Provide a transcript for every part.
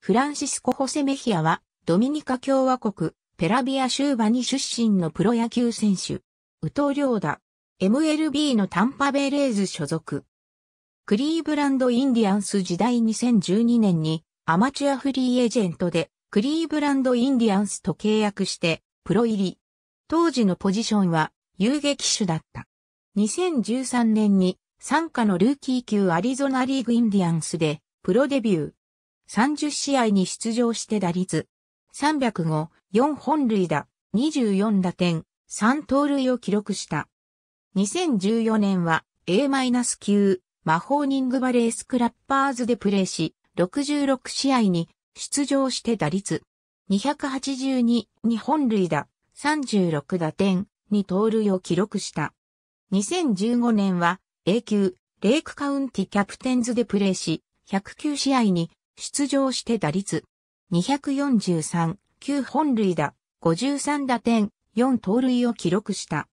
フランシスコ・ホセ・メヒアは、ドミニカ共和国、ペラビア州バに出身のプロ野球選手。宇藤ーダ。MLB のタンパベレーズ所属。クリーブランド・インディアンス時代2012年にアマチュアフリーエージェントでクリーブランド・インディアンスと契約してプロ入り。当時のポジションは遊撃手だった。2013年に参加のルーキー級アリゾナリーグ・インディアンスでプロデビュー。30試合に出場して打率305、4本塁打、24打点、3盗塁を記録した。2014年は A-9 魔法ニングバレースクラッパーズでプレーし、66試合に出場して打率282、2本塁打、36打点、2盗塁を記録した。2015年は A 級レイクカウンティキャプテンズでプレーし、109試合に出場して打率243、9本塁打、53打点、4盗塁を記録した。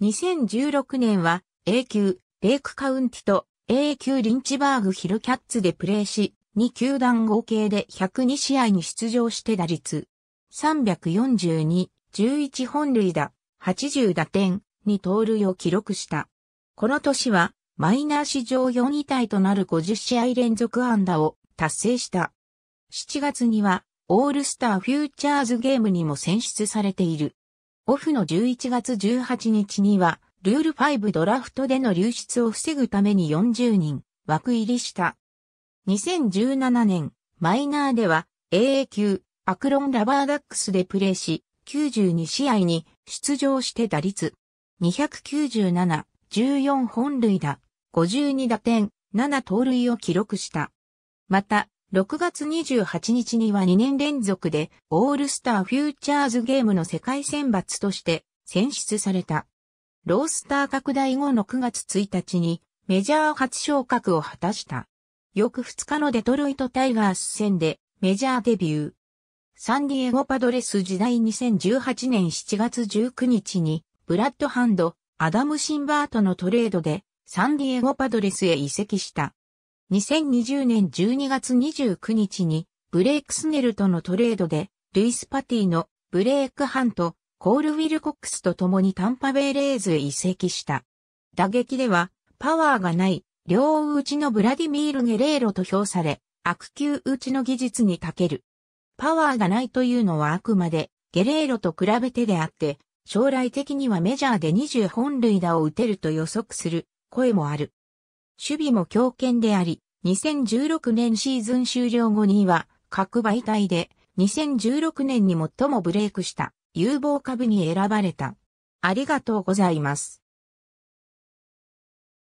2016年は A 級レイクカウンティと A 級リンチバーグヒルキャッツでプレーし、2球団合計で102試合に出場して打率342、11本塁打、80打点、2盗塁を記録した。この年はマイナー史上4位体となる50試合連続安打を達成した。7月には、オールスターフューチャーズゲームにも選出されている。オフの11月18日には、ルール5ドラフトでの流出を防ぐために40人、枠入りした。2017年、マイナーでは、AA 級、アクロンラバーダックスでプレーし、92試合に出場して打率。297、14本塁打、52打点、7盗塁を記録した。また、6月28日には2年連続でオールスターフューチャーズゲームの世界選抜として選出された。ロースター拡大後の9月1日にメジャー初昇格を果たした。翌2日のデトロイトタイガース戦でメジャーデビュー。サンディエゴパドレス時代2018年7月19日にブラッドハンド、アダム・シンバートのトレードでサンディエゴパドレスへ移籍した。2020年12月29日にブレイクスネルとのトレードでルイス・パティのブレイク・ハント、コール・ウィルコックスと共にタンパベイ・レーズへ移籍した。打撃ではパワーがない両打ちのブラディミール・ゲレーロと評され、悪球打ちの技術に長ける。パワーがないというのはあくまでゲレーロと比べてであって、将来的にはメジャーで20本塁打を打てると予測する声もある。守備も強肩であり、2016年シーズン終了後には、各媒体で2016年に最もブレイクした有望株に選ばれた。ありがとうございます。